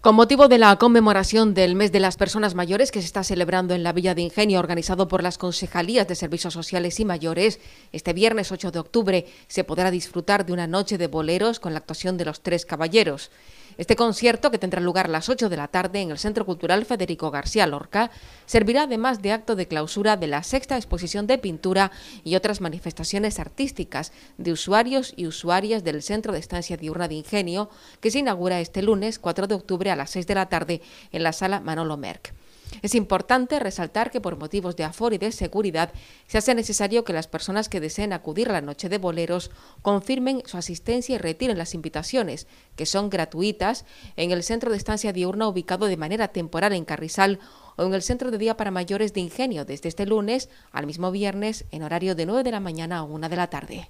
Con motivo de la conmemoración del Mes de las Personas Mayores que se está celebrando en la Villa de Ingenio, organizado por las Concejalías de Servicios Sociales y Mayores, este viernes 8 de octubre se podrá disfrutar de una noche de boleros con la actuación de los tres caballeros. Este concierto, que tendrá lugar a las 8 de la tarde en el Centro Cultural Federico García Lorca, servirá además de acto de clausura de la sexta exposición de pintura y otras manifestaciones artísticas de usuarios y usuarias del Centro de Estancia Diurna de Ingenio, que se inaugura este lunes 4 de octubre a las 6 de la tarde en la sala Manolo Merck. Es importante resaltar que por motivos de aforo y de seguridad se hace necesario que las personas que deseen acudir la noche de boleros confirmen su asistencia y retiren las invitaciones, que son gratuitas, en el centro de estancia diurna ubicado de manera temporal en Carrizal o en el centro de día para mayores de Ingenio desde este lunes al mismo viernes en horario de 9 de la mañana a 1 de la tarde.